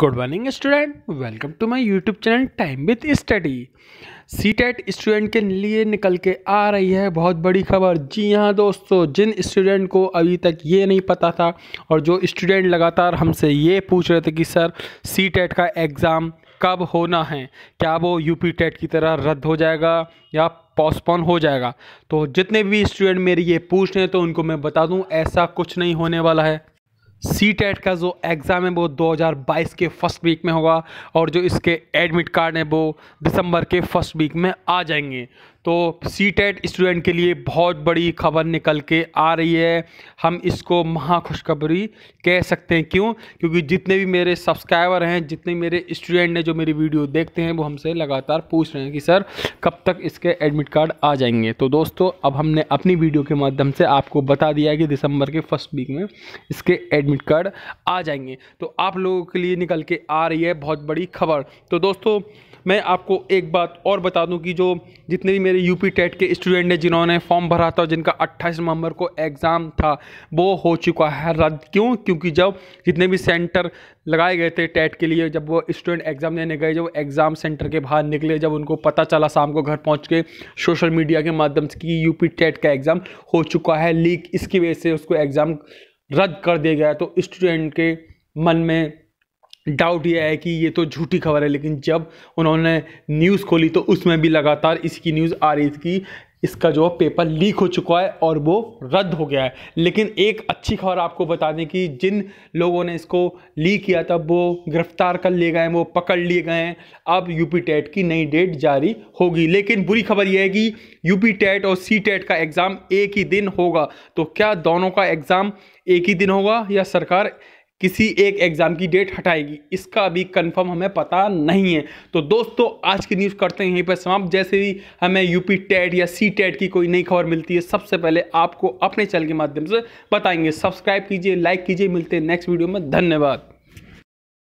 good morning student welcome to my YouTube channel time with study C TET student के लिए निकल के आ रही है बहुत बड़ी खबर जी हाँ दोस्तों जिन स्टूडेंट को अभी तक ये नहीं पता था और जो स्टूडेंट लगातार हमसे ये पूछ रहे थे कि सर सी टेट e का एग्ज़ाम कब होना है क्या वो यू पी टेट की तरह रद्द हो जाएगा या पोस्टपोन हो जाएगा तो जितने भी स्टूडेंट मेरी ये पूछ रहे हैं तो उनको मैं बता दूँ ऐसा कुछ नहीं होने वाला है सी टेट e का जो एग्ज़ाम है वो 2022 के फर्स्ट वीक में होगा और जो इसके एडमिट कार्ड हैं वो दिसंबर के फर्स्ट वीक में आ जाएंगे तो सी टेट स्टूडेंट के लिए बहुत बड़ी खबर निकल के आ रही है हम इसको महा खुशखबरी कह सकते हैं क्यों क्योंकि जितने भी मेरे सब्सक्राइबर हैं जितने मेरे स्टूडेंट हैं जो मेरी वीडियो देखते हैं वो हमसे लगातार पूछ रहे हैं कि सर कब तक इसके एडमिट कार्ड आ जाएंगे तो दोस्तों अब हमने अपनी वीडियो के माध्यम से आपको बता दिया है कि दिसंबर के फर्स्ट वीक में इसके एडमिट कार्ड आ जाएंगे तो आप लोगों के लिए निकल के आ रही है बहुत बड़ी खबर तो दोस्तों मैं आपको एक बात और बता दूं कि जो जितने भी मेरे मेरे यूपी टेट के स्टूडेंट ने जिन्होंने फॉर्म भरा था जिनका अट्ठाईस नवंबर को एग्ज़ाम था वो हो चुका है रद्द क्यों क्योंकि जब जितने भी सेंटर लगाए गए थे टेट के लिए जब वो स्टूडेंट एग्ज़ाम देने गए जब एग्ज़ाम सेंटर के बाहर निकले जब उनको पता चला शाम को घर पहुँच के सोशल मीडिया के माध्यम से कि यूपी टेट का एग्ज़ाम हो चुका है लीक इसकी वजह से उसको एग्ज़ाम रद्द कर दिया गया तो स्टूडेंट के मन में डाउट ये है कि ये तो झूठी खबर है लेकिन जब उन्होंने न्यूज़ खोली तो उसमें भी लगातार इसकी न्यूज़ आ रही थी कि इसका जो पेपर लीक हो चुका है और वो रद्द हो गया है लेकिन एक अच्छी खबर आपको बता दें कि जिन लोगों ने इसको लीक किया था वो गिरफ्तार कर लिए गए हैं वो पकड़ लिए गए हैं अब यूपी टेट की नई डेट जारी होगी लेकिन बुरी खबर यह है कि यूपी टेट और सी टेट का एग्ज़ाम एक ही दिन होगा तो क्या दोनों का एग्ज़ाम एक ही दिन होगा या सरकार किसी एक एग्ज़ाम की डेट हटाएगी इसका अभी कंफर्म हमें पता नहीं है तो दोस्तों आज की न्यूज़ करते हैं यहीं पर समाप्त जैसे ही हमें यूपी टेट e या सी टेट e की कोई नई खबर मिलती है सबसे पहले आपको अपने चैनल के माध्यम से बताएंगे सब्सक्राइब कीजिए लाइक कीजिए मिलते हैं नेक्स्ट वीडियो में धन्यवाद